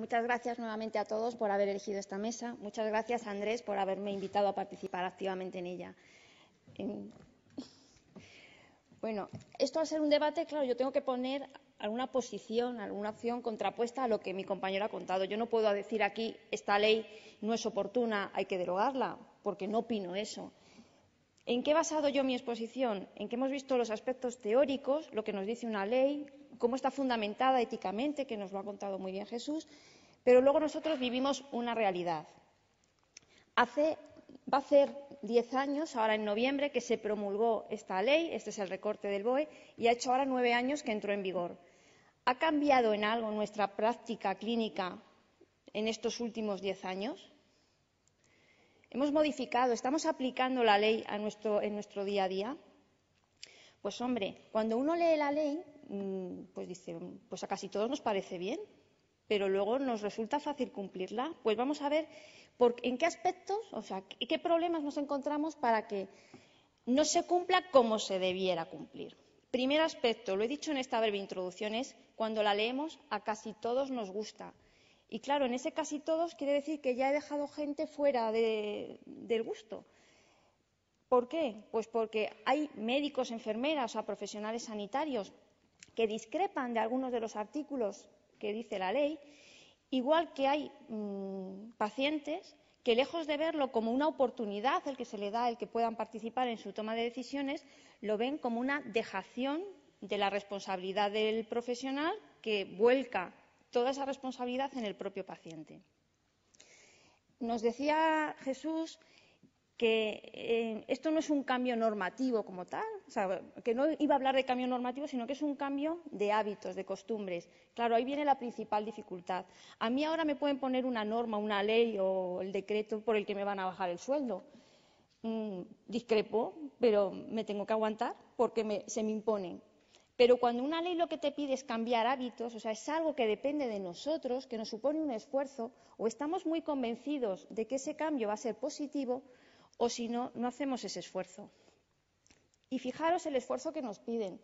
muchas gracias nuevamente a todos por haber elegido esta mesa. Muchas gracias, Andrés, por haberme invitado a participar activamente en ella. Bueno, esto va a ser un debate, claro, yo tengo que poner alguna posición, alguna opción contrapuesta a lo que mi compañero ha contado. Yo no puedo decir aquí esta ley no es oportuna, hay que derogarla, porque no opino eso. ¿En qué he basado yo mi exposición? En que hemos visto los aspectos teóricos, lo que nos dice una ley, cómo está fundamentada éticamente, que nos lo ha contado muy bien Jesús, pero luego nosotros vivimos una realidad. Hace, va a hacer diez años, ahora en noviembre, que se promulgó esta ley, este es el recorte del BOE, y ha hecho ahora nueve años que entró en vigor. ¿Ha cambiado en algo nuestra práctica clínica en estos últimos diez años? hemos modificado, estamos aplicando la ley en nuestro día a día. Pues hombre, cuando uno lee la ley, mm, pues dice, pues a casi todos nos parece bien, pero luego nos resulta fácil cumplirla. Pues vamos a ver en qué aspectos, o sea, qué problemas nos encontramos para que no se cumpla como se debiera cumplir. Primer aspecto, lo he dicho en esta breve introducción, es cuando la leemos a casi todos nos gusta. Y claro, en ese casi todos quiere decir que ya he dejado gente fuera del gusto. ¿Por qué? Pues porque hay médicos, enfermeras, o profesionales sanitarios que discrepan de algunos de los artículos que dice la ley, igual que hay mm, pacientes que lejos de verlo como una oportunidad el que se le da el que puedan participar en su toma de decisiones, lo ven como una dejación de la responsabilidad del profesional que vuelca toda esa responsabilidad en el propio paciente. Nos decía Jesús que eh, esto no es un cambio normativo como tal, que no iba a hablar de cambio normativo, sino que es un cambio de hábitos, de costumbres. Claro, ahí viene la principal dificultad. A mí ahora me pueden poner una norma, una ley o el decreto por el que me van a bajar el sueldo. Mm, discrepo, pero me tengo que aguantar porque se me imponen. Pero cuando una ley lo que te pide es cambiar hábitos, o sea, es algo que depende de nosotros, que nos supone un esfuerzo, o estamos muy convencidos de que ese cambio va a ser positivo, o si no, no hacemos ese esfuerzo. Y fijaros el esfuerzo que nos piden.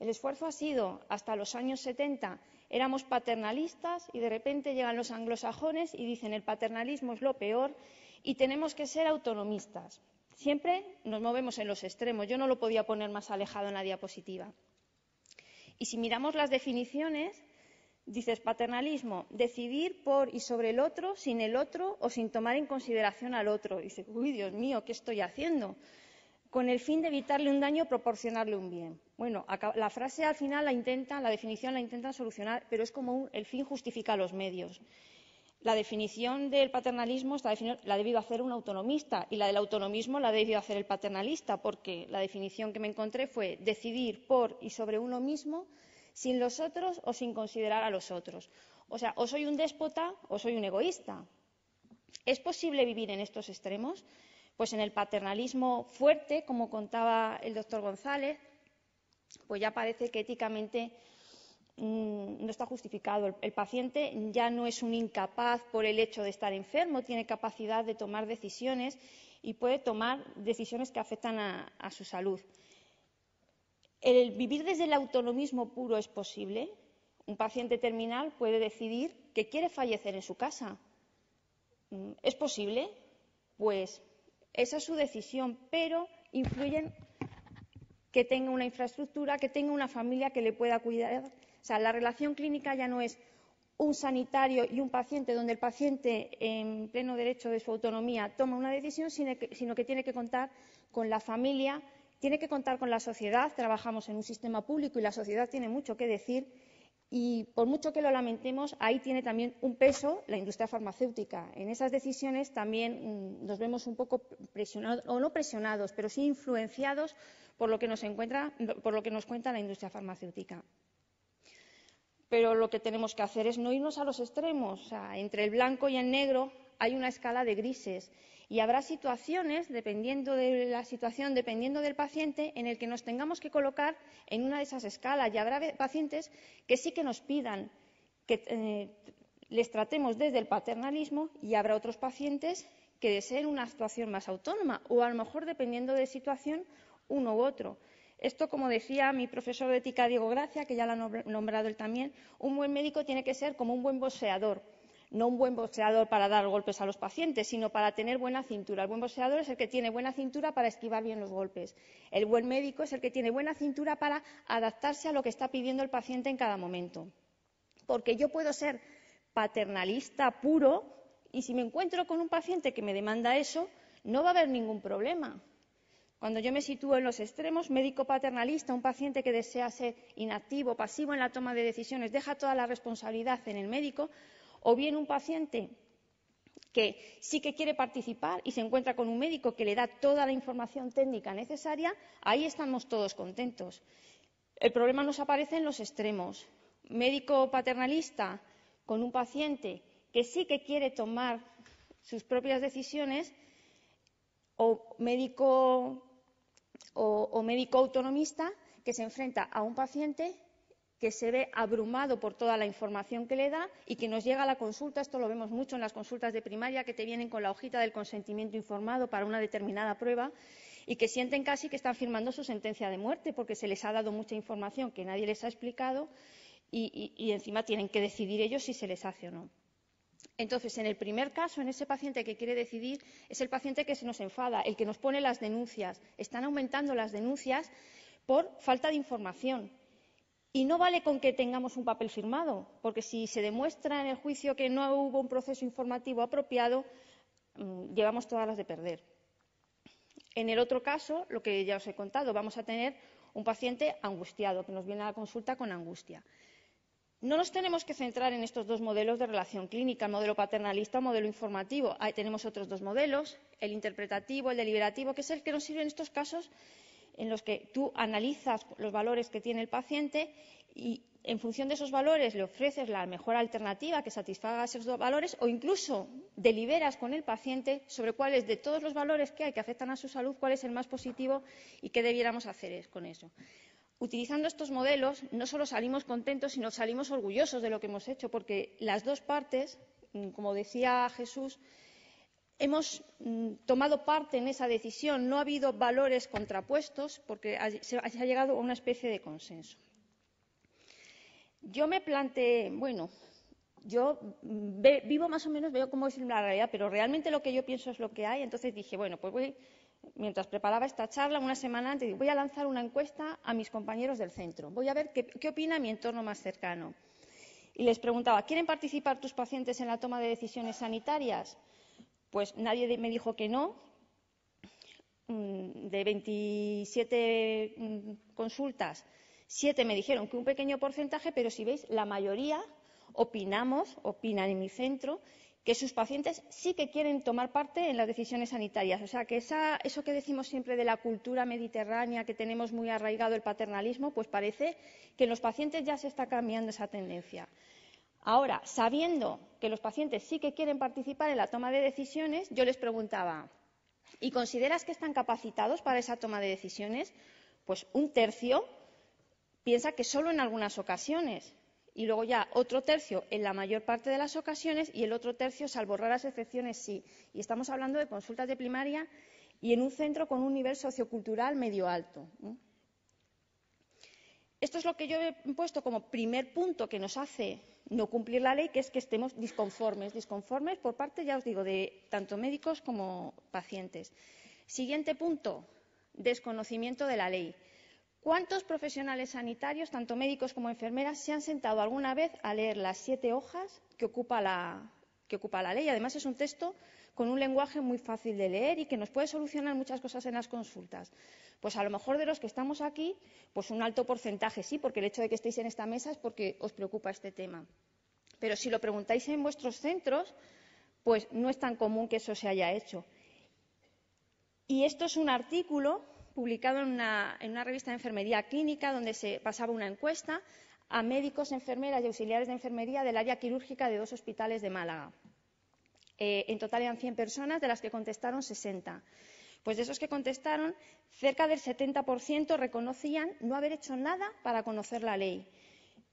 El esfuerzo ha sido, hasta los años 70, éramos paternalistas y de repente llegan los anglosajones y dicen el paternalismo es lo peor y tenemos que ser autonomistas. Siempre nos movemos en los extremos. Yo no lo podía poner más alejado en la diapositiva. Y si miramos las definiciones, dices paternalismo, decidir por y sobre el otro, sin el otro o sin tomar en consideración al otro. Dices, uy, Dios mío, ¿qué estoy haciendo? Con el fin de evitarle un daño, proporcionarle un bien. Bueno, la frase al final la intenta, la definición la intenta solucionar, pero es como el fin justifica los medios la definición del paternalismo la ha debido hacer un autonomista y la del autonomismo la ha debido hacer el paternalista, porque la definición que me encontré fue decidir por y sobre uno mismo sin los otros o sin considerar a los otros. O sea, o soy un déspota o soy un egoísta. ¿Es posible vivir en estos extremos? Pues en el paternalismo fuerte, como contaba el doctor González, pues ya parece que éticamente Mm, no está justificado. El, paciente ya no es un incapaz por el hecho de estar enfermo, tiene capacidad de tomar decisiones y puede tomar decisiones que afectan a, su salud. El vivir desde el autonomismo puro es posible. Un paciente terminal puede decidir que quiere fallecer en su casa. Mm, ¿Es posible? Pues esa es su decisión, pero influyen que tenga una infraestructura, que tenga una familia que le pueda cuidar la relación clínica ya no es un sanitario y un paciente donde el paciente, en pleno derecho de su autonomía, toma una decisión, sino que tiene que contar con la familia, tiene que contar con la sociedad. Trabajamos en un sistema público y la sociedad tiene mucho que decir. Y por mucho que lo lamentemos, ahí tiene también un peso la industria farmacéutica. En esas decisiones también mm, nos vemos un poco presionados, o no presionados, pero sí influenciados por lo que nos, por lo que nos cuenta la industria farmacéutica pero lo que tenemos que hacer es no irnos a los extremos. entre el blanco y el negro hay una escala de grises y habrá situaciones, dependiendo de la situación, dependiendo del paciente, en el que nos tengamos que colocar en una de esas escalas y habrá pacientes que sí que nos pidan que eh, les tratemos desde el paternalismo y habrá otros pacientes que deseen una actuación más autónoma o a lo mejor dependiendo de situación uno u otro. Esto, como decía mi profesor de ética Diego Gracia, que ya lo ha nombrado él también, un buen médico tiene que ser como un buen boxeador, no un buen boxeador para dar golpes a los pacientes, sino para tener buena cintura. El buen boxeador es el que tiene buena cintura para esquivar bien los golpes. El buen médico es el que tiene buena cintura para adaptarse a lo que está pidiendo el paciente en cada momento. Porque yo puedo ser paternalista puro y si me encuentro con un paciente que me demanda eso, no va a haber ningún problema. Cuando yo me sitúo en los extremos, médico paternalista, un paciente que desea ser inactivo, pasivo en la toma de decisiones, deja toda la responsabilidad en el médico, o bien un paciente que sí que quiere participar y se encuentra con un médico que le da toda la información técnica necesaria, ahí estamos todos contentos. El problema nos aparece en los extremos. Médico paternalista con un paciente que sí que quiere tomar sus propias decisiones o médico o, médico autonomista que se enfrenta a un paciente que se ve abrumado por toda la información que le da y que nos llega a la consulta, esto lo vemos mucho en las consultas de primaria, que te vienen con la hojita del consentimiento informado para una determinada prueba y que sienten casi que están firmando su sentencia de muerte porque se les ha dado mucha información que nadie les ha explicado y encima tienen que decidir ellos si se les hace o no. Entonces, en el primer caso, en ese paciente que quiere decidir, es el paciente que se nos enfada, el que nos pone las denuncias. Están aumentando las denuncias por falta de información. Y no vale con que tengamos un papel firmado, porque si se demuestra en el juicio que no hubo un proceso informativo apropiado, mm, llevamos todas las de perder. En el otro caso, lo que ya os he contado, vamos a tener un paciente angustiado, que nos viene a la consulta con angustia. No nos tenemos que centrar en estos dos modelos de relación clínica, el modelo paternalista o modelo informativo. Ahí tenemos otros dos modelos, el interpretativo, el deliberativo, que es el que nos sirve en estos casos en los que tú analizas los valores que tiene el paciente y en función de esos valores le ofreces la mejor alternativa que satisfaga esos dos valores o incluso deliberas con el paciente sobre cuáles de todos los valores que hay que afectan a su salud, cuál es el más positivo y qué debiéramos hacer con eso. Utilizando estos modelos, no solo salimos contentos, sino salimos orgullosos de lo que hemos hecho, porque las dos partes, mm, como decía Jesús, hemos mm, tomado parte en esa decisión. No ha habido valores contrapuestos, porque se ha llegado a una especie de consenso. Yo me planteé, bueno, yo mm, vivo más o menos, veo cómo es la realidad, pero realmente lo que yo pienso es lo que hay. Entonces dije, bueno, pues voy, mientras preparaba esta charla, una semana antes, voy a lanzar una encuesta a mis compañeros del centro. Voy a ver qué, opina mi entorno más cercano. Y les preguntaba, ¿quieren participar tus pacientes en la toma de decisiones sanitarias? Pues nadie me dijo que no. Mm, de 27 mm, consultas, siete me dijeron que un pequeño porcentaje, pero si veis, la mayoría opinamos, opinan en mi centro, que sus pacientes sí que quieren tomar parte en las decisiones sanitarias. O sea, que eso que decimos siempre de la cultura mediterránea, que tenemos muy arraigado el paternalismo, pues parece que en los pacientes ya se está cambiando esa tendencia. Ahora, sabiendo que los pacientes sí que quieren participar en la toma de decisiones, yo les preguntaba, ¿y consideras que están capacitados para esa toma de decisiones? Pues un tercio piensa que solo en algunas ocasiones, y luego ya otro tercio en la mayor parte de las ocasiones y el otro tercio, salvo raras excepciones, sí. Y estamos hablando de consultas de primaria y en un centro con un nivel sociocultural medio alto. Esto es lo que yo he puesto como primer punto que nos hace no cumplir la ley, que es que estemos disconformes, disconformes por parte, ya os digo, de tanto médicos como pacientes. Siguiente punto, desconocimiento de la ley. ¿Cuántos profesionales sanitarios, tanto médicos como enfermeras, se han sentado alguna vez a leer las siete hojas que ocupa la, que ocupa la ley? Además, es un texto con un lenguaje muy fácil de leer y que nos puede solucionar muchas cosas en las consultas. Pues a lo mejor de los que estamos aquí, pues un alto porcentaje sí, porque el hecho de que estéis en esta mesa es porque os preocupa este tema. Pero si lo preguntáis en vuestros centros, pues no es tan común que eso se haya hecho. Y esto es un artículo publicado en una, revista de enfermería clínica donde se pasaba una encuesta a médicos, enfermeras y auxiliares de enfermería del área quirúrgica de dos hospitales de Málaga. Eh, en total eran 100 personas, de las que contestaron 60. Pues de esos que contestaron, cerca del 70% reconocían no haber hecho nada para conocer la ley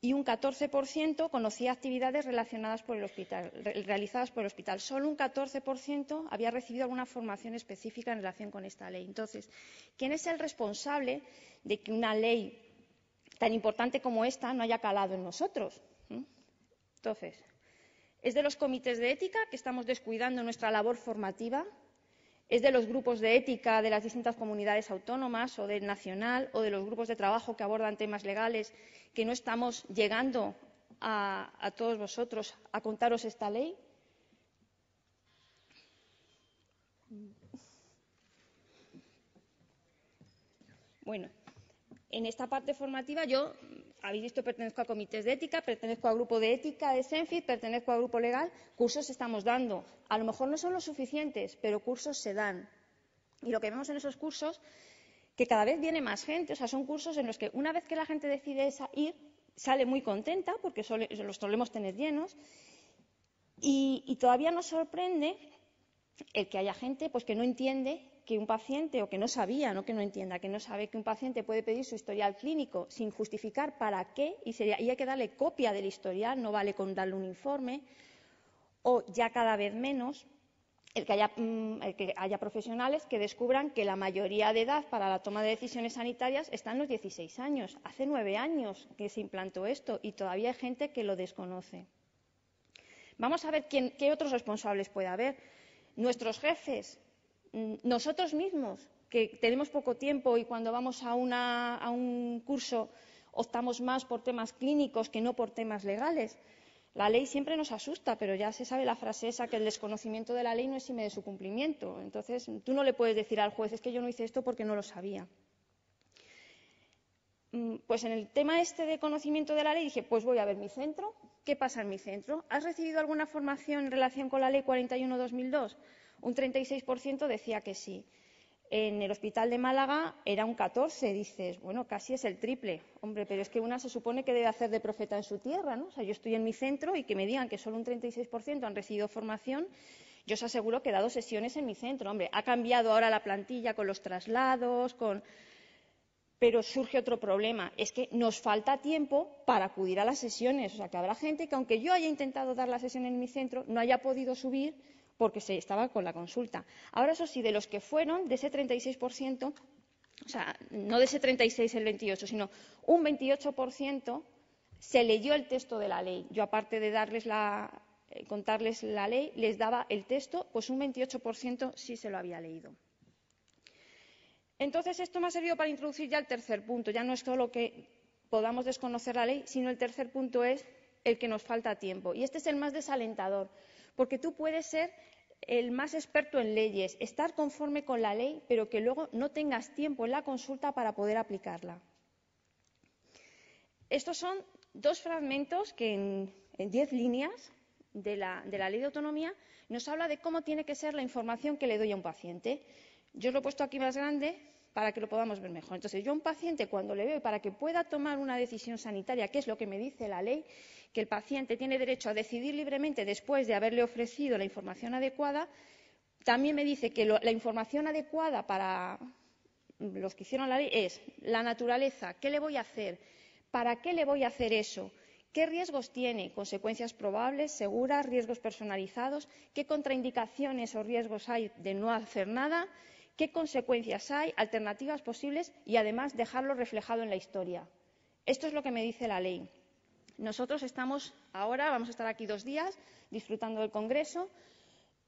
y un 14% conocía actividades relacionadas por el hospital, realizadas por el hospital. Solo un 14% había recibido alguna formación específica en relación con esta ley. Entonces, ¿quién es el responsable de que una ley tan importante como esta no haya calado en nosotros? ¿Mm? Entonces, ¿es de los comités de ética que estamos descuidando nuestra labor formativa es de los grupos de ética de las distintas comunidades autónomas o del nacional o de los grupos de trabajo que abordan temas legales que no estamos llegando a, a todos vosotros a contaros esta ley? Bueno, en esta parte formativa yo habéis visto, pertenezco a comités de ética, pertenezco al grupo de ética de Senfit, pertenezco al grupo legal, cursos estamos dando. A lo mejor no son los suficientes, pero cursos se dan. Y lo que vemos en esos cursos, que cada vez viene más gente, o sea, son cursos en los que una vez que la gente decide ir, sale muy contenta, porque los solemos tener llenos, y, y todavía nos sorprende el que haya gente pues, que no entiende que un paciente, o que no sabía, no que no entienda, que no sabe que un paciente puede pedir su historial clínico sin justificar para qué, y, sería, y hay que darle copia del historial, no vale con darle un informe, o ya cada vez menos, el que, haya, mm, profesionales que descubran que la mayoría de edad para la toma de decisiones sanitarias está en los 16 años. Hace nueve años que se implantó esto y todavía hay gente que lo desconoce. Vamos a ver quién, qué otros responsables puede haber. Nuestros jefes, Mm, nosotros mismos, que tenemos poco tiempo y cuando vamos a, un curso optamos más por temas clínicos que no por temas legales. La ley siempre nos asusta, pero ya se sabe la frase esa que el desconocimiento de la ley no es exime de su cumplimiento. Entonces, tú no le puedes decir al juez, es que yo no hice esto porque no lo sabía. Mm, pues en el tema este de conocimiento de la ley dije, pues voy a ver mi centro. ¿Qué pasa en mi centro? ¿Has recibido alguna formación en relación con la ley 41-2002? un 36% decía que sí. En el hospital de Málaga era un 14, dices, bueno, casi es el triple. Hombre, pero es que una se supone que debe hacer de profeta en su tierra, ¿no? O sea, yo estoy en mi centro y que me digan que solo un 36% han recibido formación, yo os aseguro que he dado sesiones en mi centro. Hombre, ha cambiado ahora la plantilla con los traslados, con... Pero surge otro problema, es que nos falta tiempo para acudir a las sesiones. O sea, que habrá gente que aunque yo haya intentado dar la sesión en mi centro, no haya podido subir porque se estaba con la consulta. Ahora, eso sí, de los que fueron, de ese 36%, o sea, no de ese 36 el 28, sino un 28% se leyó el texto de la ley. Yo, aparte de darles la, eh, contarles la ley, les daba el texto, pues un 28% sí se lo había leído. Entonces, esto me ha servido para introducir ya el tercer punto. Ya no es solo que podamos desconocer la ley, sino el tercer punto es el que nos falta tiempo. Y este es el más desalentador, porque tú puedes ser el más experto en leyes, estar conforme con la ley, pero que luego no tengas tiempo en la consulta para poder aplicarla. Estos son dos fragmentos que en, diez líneas de la, ley de autonomía nos habla de cómo tiene que ser la información que le doy a un paciente. Yo lo he puesto aquí más grande para que lo podamos ver mejor. Entonces, yo un paciente cuando le veo para que pueda tomar una decisión sanitaria, que es lo que me dice la ley, que el paciente tiene derecho a decidir libremente después de haberle ofrecido la información adecuada. También me dice que la información adecuada para los que hicieron la ley es la naturaleza, qué le voy a hacer, para qué le voy a hacer eso, qué riesgos tiene, consecuencias probables, seguras, riesgos personalizados, qué contraindicaciones o riesgos hay de no hacer nada, qué consecuencias hay, alternativas posibles y además dejarlo reflejado en la historia. Esto es lo que me dice la ley. Nosotros estamos ahora, vamos a estar aquí dos días disfrutando del Congreso.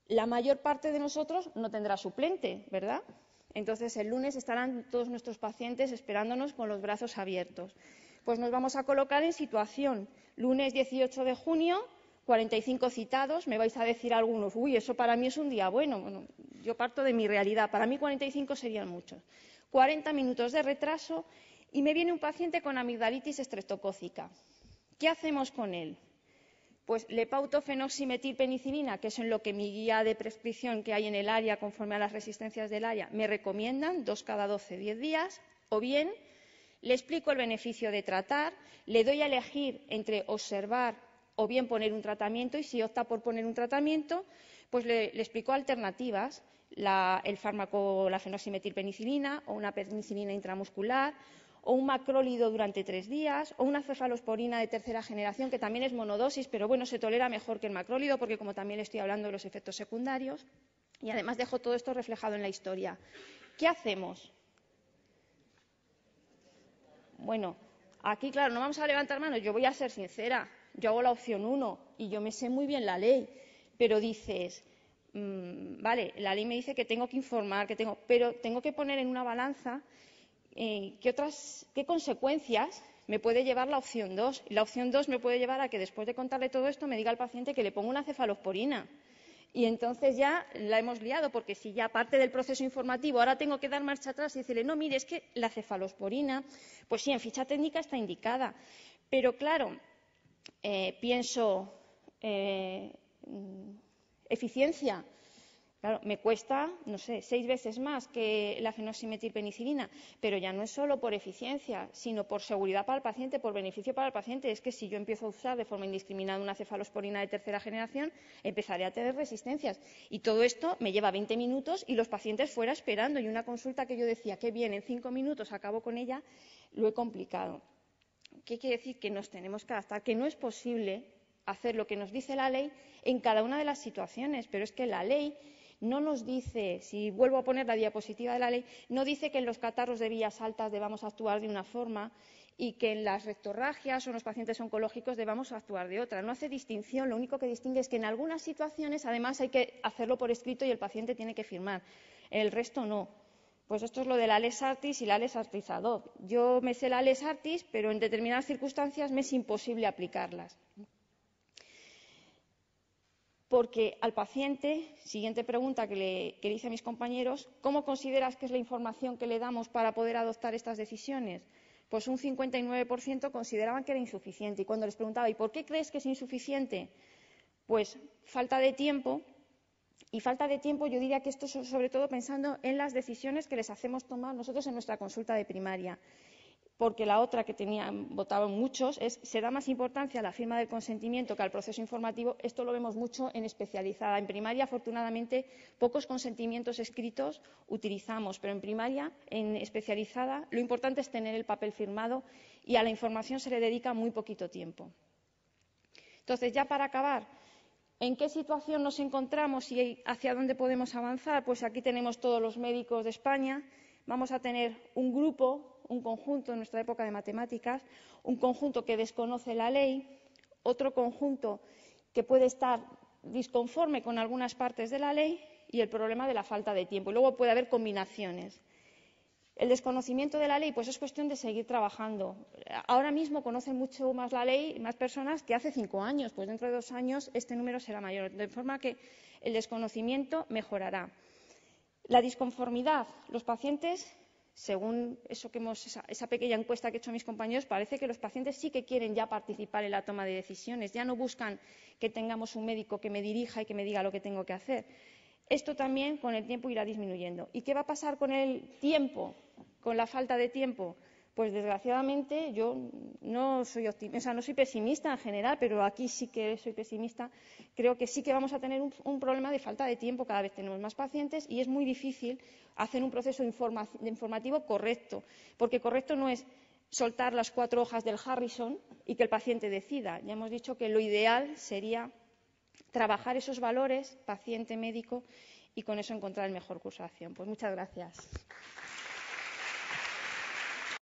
La mayor parte de nosotros no tendrá suplente, ¿verdad? Entonces, el lunes estarán todos nuestros pacientes esperándonos con los brazos abiertos. Pues nos vamos a colocar en situación. Lunes 18 de junio, 45 citados. Me vais a decir algunos, uy, eso para mí es un día bueno. bueno yo parto de mi realidad. Para mí 45 serían muchos. 40 minutos de retraso y me viene un paciente con amigdalitis estreptocócica qué hacemos con él? Pues le pauto fenoximetilpenicilina, que es en lo que mi guía de prescripción que hay en el área, conforme a las resistencias del área, me recomiendan, dos cada 12, diez días, o bien le explico el beneficio de tratar, le doy a elegir entre observar o bien poner un tratamiento, y si opta por poner un tratamiento, pues le, explico alternativas, el fármaco, la fenoximetilpenicilina o una penicilina intramuscular o un macrólido durante tres días, o una cefalosporina de tercera generación, que también es monodosis, pero bueno, se tolera mejor que el macrólido, porque como también estoy hablando de los efectos secundarios, y además dejo todo esto reflejado en la historia. ¿Qué hacemos? Bueno, aquí, claro, no vamos a levantar manos, yo voy a ser sincera, yo hago la opción uno y yo me sé muy bien la ley, pero dices, mm, vale, la ley me dice que tengo que informar, que tengo, pero tengo que poner en una balanza eh, ¿qué, otras, qué consecuencias me puede llevar la opción 2. la opción 2 me puede llevar a que después de contarle todo esto me diga al paciente que le pongo una cefalosporina. Y entonces ya la hemos liado, porque si ya parte del proceso informativo ahora tengo que dar marcha atrás y decirle, no, mire, es que la cefalosporina, pues sí, en ficha técnica está indicada. Pero claro, eh, pienso, eh, mm, eficiencia, Claro, me cuesta, no sé, seis veces más que la fenosimetilpenicilina, pero ya no es solo por eficiencia, sino por seguridad para el paciente, por beneficio para el paciente. Es que si yo empiezo a usar de forma indiscriminada una cefalosporina de tercera generación, empezaré a tener resistencias. Y todo esto me lleva 20 minutos y los pacientes fuera esperando. Y una consulta que yo decía, que bien, en cinco minutos acabo con ella, lo he complicado. ¿Qué quiere decir? Que nos tenemos que adaptar, que no es posible hacer lo que nos dice la ley en cada una de las situaciones, pero es que la ley no nos dice, si vuelvo a poner la diapositiva de la ley, no dice que en los catarros de vías altas debamos actuar de una forma y que en las rectorragias o en los pacientes oncológicos debamos actuar de otra. No hace distinción, lo único que distingue es que en algunas situaciones, además, hay que hacerlo por escrito y el paciente tiene que firmar. El resto no. Pues esto es lo de la les artis y la les artis Yo me sé la les artis, pero en determinadas circunstancias me es imposible aplicarlas porque al paciente, siguiente pregunta que le, hice a mis compañeros, ¿cómo consideras que es la información que le damos para poder adoptar estas decisiones? Pues un 59% consideraban que era insuficiente. Y cuando les preguntaba, ¿y por qué crees que es insuficiente? Pues falta de tiempo. Y falta de tiempo, yo diría que esto sobre todo pensando en las decisiones que les hacemos tomar nosotros en nuestra consulta de primaria porque la otra que tenían, votaban muchos es se da más importancia a la firma del consentimiento que al proceso informativo. Esto lo vemos mucho en especializada. En primaria, afortunadamente, pocos consentimientos escritos utilizamos, pero en primaria, en especializada, lo importante es tener el papel firmado y a la información se le dedica muy poquito tiempo. Entonces, ya para acabar, ¿En qué situación nos encontramos y hacia dónde podemos avanzar? Pues aquí tenemos todos los médicos de España. Vamos a tener un grupo un conjunto en nuestra época de matemáticas, un conjunto que desconoce la ley, otro conjunto que puede estar disconforme con algunas partes de la ley y el problema de la falta de tiempo. Y luego puede haber combinaciones. El desconocimiento de la ley, pues es cuestión de seguir trabajando. Ahora mismo conocen mucho más la ley más personas que hace cinco años, pues dentro de dos años este número será mayor, de forma que el desconocimiento mejorará. La disconformidad. Los pacientes según eso que hemos, esa, pequeña encuesta que he hecho a mis compañeros, parece que los pacientes sí que quieren ya participar en la toma de decisiones, ya no buscan que tengamos un médico que me dirija y que me diga lo que tengo que hacer. Esto también con el tiempo irá disminuyendo. ¿Y qué va a pasar con el tiempo, con la falta de tiempo? pues desgraciadamente yo no soy optimista, o sea, no soy pesimista en general, pero aquí sí que soy pesimista. Creo que sí que vamos a tener un, problema de falta de tiempo, cada vez tenemos más pacientes y es muy difícil hacer un proceso informativo correcto, porque correcto no es soltar las cuatro hojas del Harrison y que el paciente decida. Ya hemos dicho que lo ideal sería trabajar esos valores paciente-médico y con eso encontrar el mejor curso de acción. Pues muchas gracias.